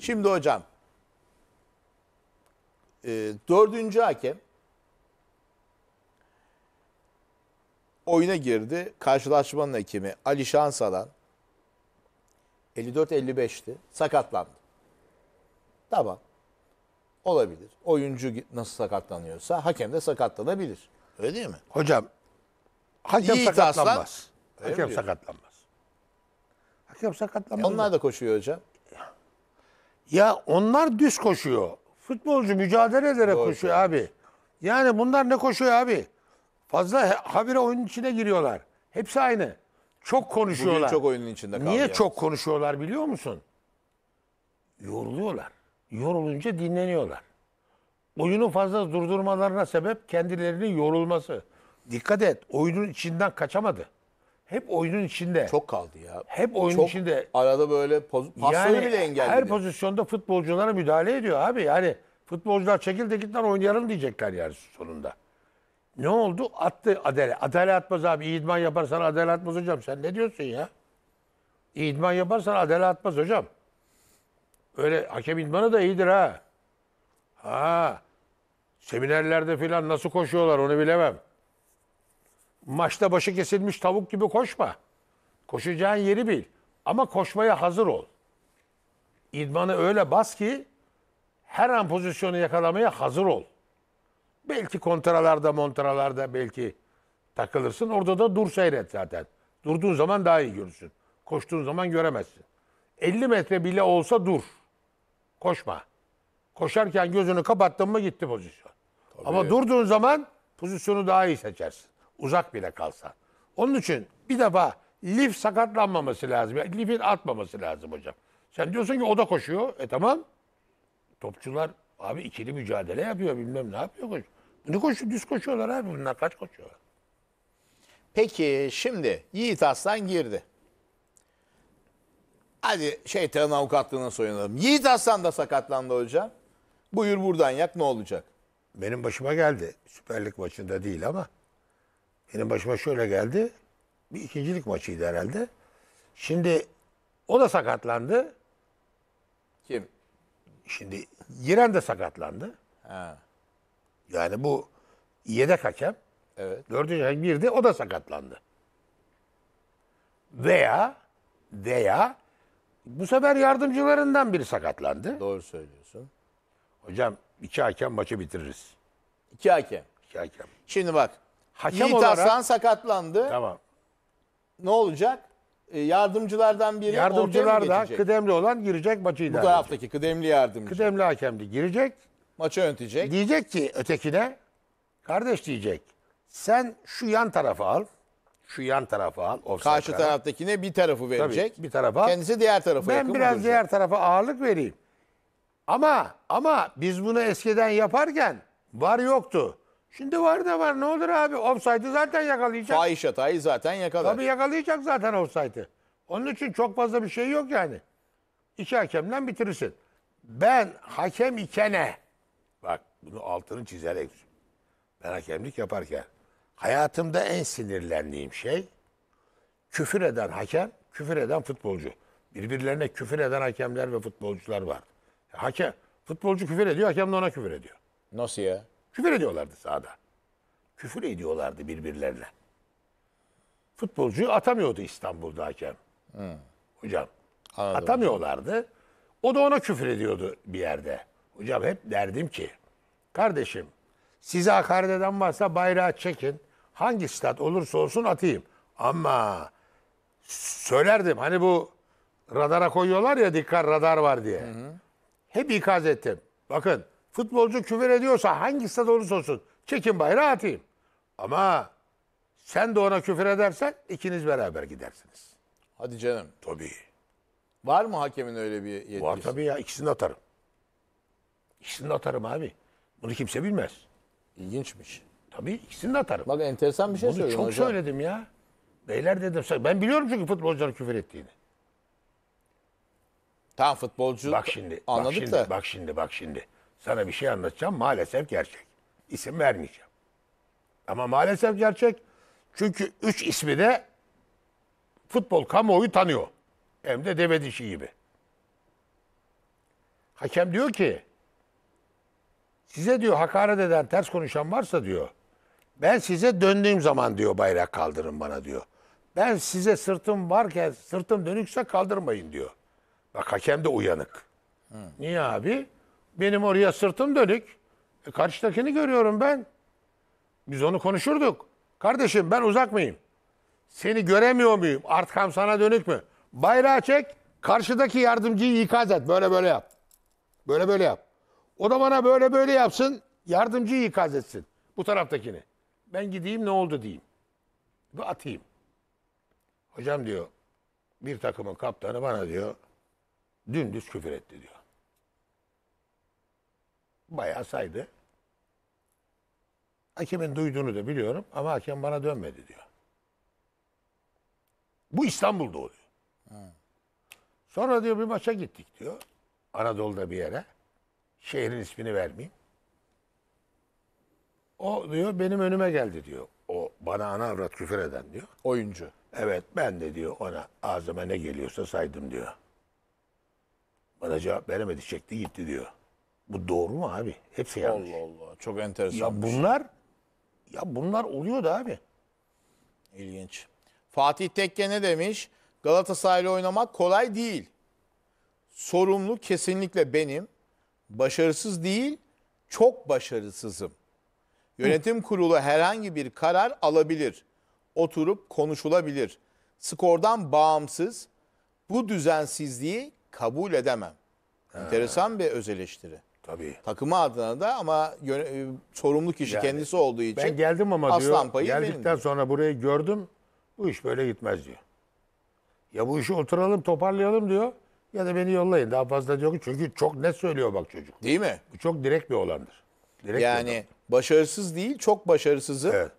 Şimdi hocam e, dördüncü hakem oyuna girdi. Karşılaşmanın hakemi Ali Şansalan 54-55'ti. Sakatlandı. Tamam. Olabilir. Oyuncu nasıl sakatlanıyorsa hakem de sakatlanabilir. Öyle değil mi? Hocam hakem İyi sakatlanmaz. Hakem sakatlanmaz. Hakem sakatlanmaz. Onlar da koşuyor hocam. Ya onlar düz koşuyor. Futbolcu mücadele ederek Doğru koşuyor abi. Yani bunlar ne koşuyor abi? Fazla habire oyunun içine giriyorlar. Hepsi aynı. Çok konuşuyorlar. Bugün çok oyunun içinde kaldı. Niye yani. çok konuşuyorlar biliyor musun? Yoruluyorlar. Yorulunca dinleniyorlar. Oyunu fazla durdurmalarına sebep kendilerinin yorulması. Dikkat et, oyunun içinden kaçamadı hep oyunun içinde. Çok kaldı ya. Hep oyunun Çok içinde. Arada böyle pasları yani bile engelledi. Her pozisyonda futbolculara müdahale ediyor abi. Yani futbolcular çekil de gitler oynayalım diyecekler yani sonunda. Ne oldu? Attı Adele. Adele atmaz abi. İdman yaparsan Adele atmaz hocam. Sen ne diyorsun ya? İdman yaparsan Adele atmaz hocam. Öyle hakem idmanı da iyidir ha. Ha. Seminerlerde filan nasıl koşuyorlar onu bilemem maçta başı kesilmiş tavuk gibi koşma. Koşacağın yeri bil. Ama koşmaya hazır ol. İdmanı öyle bas ki her an pozisyonu yakalamaya hazır ol. Belki kontralarda, montralarda belki takılırsın. Orada da dur seyret zaten. Durduğun zaman daha iyi görürsün. Koştuğun zaman göremezsin. 50 metre bile olsa dur. Koşma. Koşarken gözünü kapattın mı gitti pozisyon. Tabii. Ama durduğun zaman pozisyonu daha iyi seçersin. Uzak bile kalsa. Onun için bir defa lif sakatlanmaması lazım. Yani lifin atmaması lazım hocam. Sen diyorsun ki o da koşuyor. E tamam. Topçular abi ikili mücadele yapıyor bilmem ne yapıyor. Koş. Ne koşuyor? düz koşuyorlar abi bunlar kaç koşuyorlar. Peki şimdi Yiğit Aslan girdi. Hadi şeytanın avukatlığına soyunalım. Yiğit Aslan da sakatlandı hocam. Buyur buradan yak ne olacak? Benim başıma geldi. Süperlik maçında değil ama benim başıma şöyle geldi. Bir ikincilik maçıydı herhalde. Şimdi o da sakatlandı. Kim? Şimdi yiren de sakatlandı. Ha. Yani bu yedek hakem. Evet. Dördüncü hakem girdi o da sakatlandı. Veya veya bu sefer yardımcılarından biri sakatlandı. Doğru söylüyorsun. Hocam iki hakem maçı bitiririz. İki hakem. İki hakem. Şimdi bak Hakem Yiğit olarak... Aslan sakatlandı. Tamam. Ne olacak? E, yardımcılardan biri Yardımcılar da kıdemli olan girecek maçı idare Bu taraftaki kıdemli yardımcı. Kıdemli hakem girecek. Maçı yönetecek. Diyecek ki ötekine kardeş diyecek. Sen şu yan tarafa al. Şu yan tarafa al. offside'lara. Karşı taraftakine bir tarafı verecek. Tabii, bir tarafa Kendisi diğer tarafa Ben yakın biraz duracak? diğer tarafa ağırlık vereyim. Ama ama biz bunu eskiden yaparken var yoktu. Şimdi var da var ne olur abi. Offside'ı zaten yakalayacak. Fahiş hatayı zaten yakalayacak. Tabii yakalayacak zaten offside'ı. Onun için çok fazla bir şey yok yani. İki hakemden bitirirsin. Ben hakem ikene bak bunu altını çizerek ben hakemlik yaparken hayatımda en sinirlendiğim şey küfür eden hakem, küfür eden futbolcu. Birbirlerine küfür eden hakemler ve futbolcular var. Hakem, futbolcu küfür ediyor, hakem de ona küfür ediyor. Nasıl ya? Küfür ediyorlardı sahada. Küfür ediyorlardı birbirlerine. Futbolcuyu atamıyordu İstanbul'da hakem. Hı. Hocam. Anladım. Atamıyorlardı. O da ona küfür ediyordu bir yerde. Hocam hep derdim ki kardeşim size hakaret eden varsa bayrağı çekin. Hangi stat olursa olsun atayım. Ama söylerdim hani bu radara koyuyorlar ya dikkat radar var diye. Hı hı. Hep ikaz ettim. Bakın Futbolcu küfür ediyorsa hangi stad olursa olsun çekin bayrağı atayım. Ama sen de ona küfür edersen ikiniz beraber gidersiniz. Hadi canım. Tabii. Var mı hakemin öyle bir yetkisi? Var tabii ya ikisini de atarım. İkisini de atarım abi. Bunu kimse bilmez. İlginçmiş. Tabii ikisini de atarım. Bak enteresan bir şey Bunu çok söyledim ya. Beyler dedim. Ben biliyorum çünkü futbolcuların küfür ettiğini. Tamam futbolcu bak şimdi, anladık bak şimdi, da. Bak şimdi bak şimdi. Sana bir şey anlatacağım maalesef gerçek. İsim vermeyeceğim. Ama maalesef gerçek. Çünkü üç ismi de futbol kamuoyu tanıyor. Hem de deve dişi gibi. Hakem diyor ki size diyor hakaret eden ters konuşan varsa diyor ben size döndüğüm zaman diyor bayrak kaldırın bana diyor. Ben size sırtım varken sırtım dönükse kaldırmayın diyor. Bak hakem de uyanık. Hı. Niye abi? Benim oraya sırtım dönük. E, karşıdakini görüyorum ben. Biz onu konuşurduk. Kardeşim ben uzak mıyım? Seni göremiyor muyum? Artkam sana dönük mü? Bayrağı çek. Karşıdaki yardımcıyı ikaz et. Böyle böyle yap. Böyle böyle yap. O da bana böyle böyle yapsın. Yardımcıyı ikaz etsin. Bu taraftakini. Ben gideyim ne oldu diyeyim. Ve atayım. Hocam diyor bir takımın kaptanı bana diyor dümdüz küfür etti diyor bayağı saydı. Hakemin duyduğunu da biliyorum ama hakem bana dönmedi diyor. Bu İstanbul'da oluyor. Sonra diyor bir maça gittik diyor. Anadolu'da bir yere. Şehrin ismini vermeyeyim. O diyor benim önüme geldi diyor. O bana ana avrat küfür eden diyor. Oyuncu. Evet ben de diyor ona ağzıma ne geliyorsa saydım diyor. Bana cevap veremedi çekti gitti diyor. Bu doğru mu abi? Hepsi yanlış. Allah Allah. Çok enteresan. Ya şey. bunlar ya bunlar oluyor da abi. İlginç. Fatih Tekke ne demiş? Galatasaray'la oynamak kolay değil. Sorumlu kesinlikle benim. Başarısız değil, çok başarısızım. Yönetim kurulu herhangi bir karar alabilir. Oturup konuşulabilir. Skordan bağımsız bu düzensizliği kabul edemem. Enteresan bir öz eleştiri. Tabii. Takımı adına da ama e, sorumlu kişi yani, kendisi olduğu için. Ben geldim ama aslan diyor. Payı geldikten benim. sonra burayı gördüm. Bu iş böyle gitmez diyor. Ya bu işi oturalım toparlayalım diyor. Ya da beni yollayın daha fazla diyor. Çünkü çok net söylüyor bak çocuk. Değil mi? Bu çok direkt bir olandır. Direkt yani bir başarısız değil çok başarısızı Evet.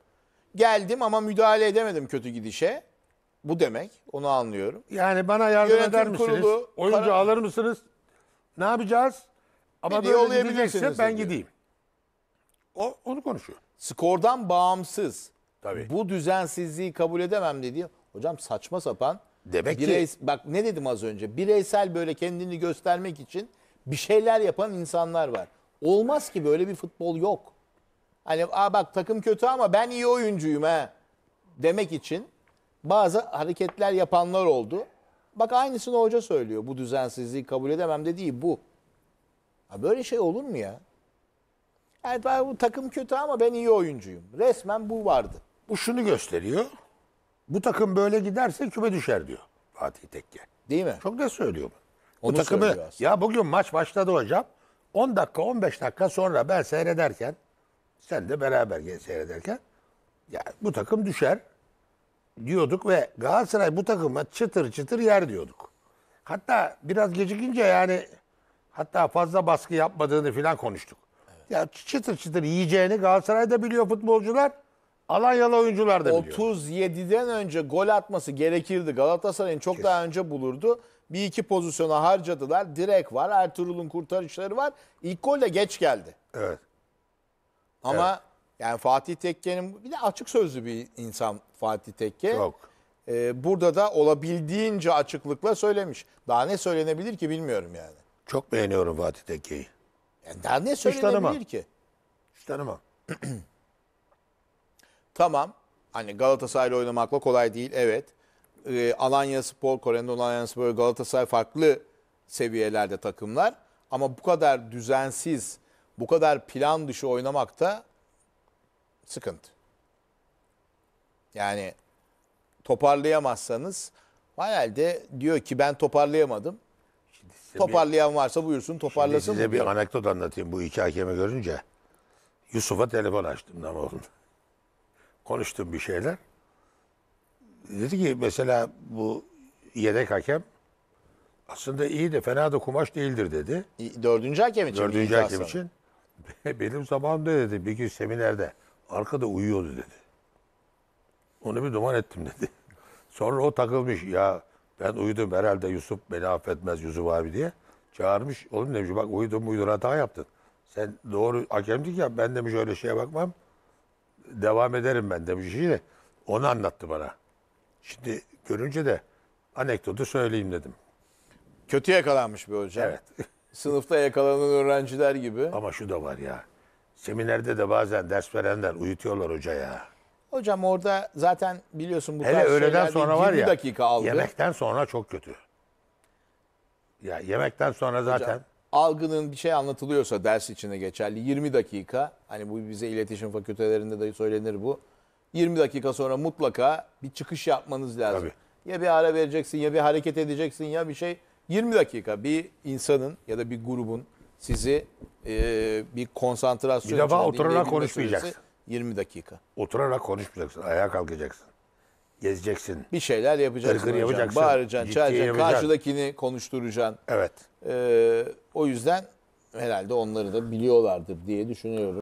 Geldim ama müdahale edemedim kötü gidişe. Bu demek. Onu anlıyorum. Yani bana yardım Yönetim eder misiniz? Kurulu, Oyuncu para... alır mısınız? Ne yapacağız? Ama ne böyle gidecekse ben gideyim. O onu konuşuyor. Skordan bağımsız. Tabii. Bu düzensizliği kabul edemem dedi. Hocam saçma sapan. Demek birey, ki bak ne dedim az önce? Bireysel böyle kendini göstermek için bir şeyler yapan insanlar var. Olmaz ki böyle bir futbol yok. Hani Aa bak takım kötü ama ben iyi oyuncuyum ha demek için bazı hareketler yapanlar oldu. Bak aynısını hoca söylüyor. Bu düzensizliği kabul edemem dediği bu. Ha böyle şey olur mu ya? Yani ben bu takım kötü ama ben iyi oyuncuyum. Resmen bu vardı. Bu şunu gösteriyor. Bu takım böyle giderse küme düşer diyor Fatih Tekke. Değil mi? Çok da söylüyor bu. Onu bu takımı ya bugün maç başladı hocam. 10 dakika 15 dakika sonra ben seyrederken sen de beraber seyrederken ya bu takım düşer diyorduk ve Galatasaray bu takıma çıtır çıtır yer diyorduk. Hatta biraz gecikince yani Hatta fazla baskı yapmadığını filan konuştuk. Evet. Ya çıtır çıtır yiyeceğini Galatasaray'da biliyor futbolcular. Alanyalı oyuncular da biliyor. 37'den önce gol atması gerekirdi. Galatasaray'ın çok Kesin. daha önce bulurdu. Bir iki pozisyona harcadılar. Direk var. Ertuğrul'un kurtarışları var. İlk gol de geç geldi. Evet. Ama evet. yani Fatih Tekke'nin bir de açık sözlü bir insan Fatih Tekke. Çok. Ee, burada da olabildiğince açıklıkla söylemiş. Daha ne söylenebilir ki bilmiyorum yani. Çok beğeniyorum Fatih Tekke'yi. Yani daha ne söylenebilir ki? Hiç tanımam. Tamam. Hani Galatasaray'la oynamakla kolay değil. Evet. Ee, Alanya Spor, Korendon Alanya Spor, Galatasaray farklı seviyelerde takımlar. Ama bu kadar düzensiz, bu kadar plan dışı oynamak da sıkıntı. Yani toparlayamazsanız herhalde diyor ki ben toparlayamadım. Şimdi size Toparlayan varsa buyursun bir, toparlasın. size bir anekdot anlatayım bu iki hakem'e görünce. Yusuf'a telefon açtım Damoğlu'na. Konuştum bir şeyler. Dedi ki mesela bu yedek hakem aslında iyi de fena da kumaş değildir dedi. Dördüncü hakem için. Dördüncü hakem var? için. Benim zamanımda dedi bir gün seminerde arkada uyuyordu dedi. Onu bir duman ettim dedi. Sonra o takılmış ya ben uyudum herhalde Yusuf beni affetmez Yusuf abi diye. Çağırmış oğlum demiş bak uyudun uyudun hata yaptın. Sen doğru hakemlik ya ben demiş öyle şeye bakmam. Devam ederim ben demiş işiyle. Onu anlattı bana. Şimdi görünce de anekdotu söyleyeyim dedim. Kötü yakalanmış bir hocam. Evet. Sınıfta yakalanan öğrenciler gibi. Ama şu da var ya. Seminerde de bazen ders verenler uyutuyorlar hoca ya. Hocam orada zaten biliyorsun bu Hele öğleden sonra bir var ya. dakika aldı. Yemekten sonra çok kötü. Ya yemekten sonra zaten Algının bir şey anlatılıyorsa ders içine geçerli 20 dakika hani bu bize iletişim fakültelerinde de söylenir bu. 20 dakika sonra mutlaka bir çıkış yapmanız lazım. Ya bir ara vereceksin ya bir hareket edeceksin ya bir şey. 20 dakika bir insanın ya da bir grubun sizi e, bir konsantrasyon Bir defa içine oturarak konuşmayacaksın. süresi 20 dakika. Oturarak konuşmayacaksın. Ayağa kalkacaksın. Gezeceksin. Bir şeyler yapacaksın. Gırgır hocam. yapacaksın. Bağıracaksın, çağıracaksın. Karşıdakini konuşturacaksın. Evet. Ee, o yüzden herhalde onları da biliyorlardır diye düşünüyorum.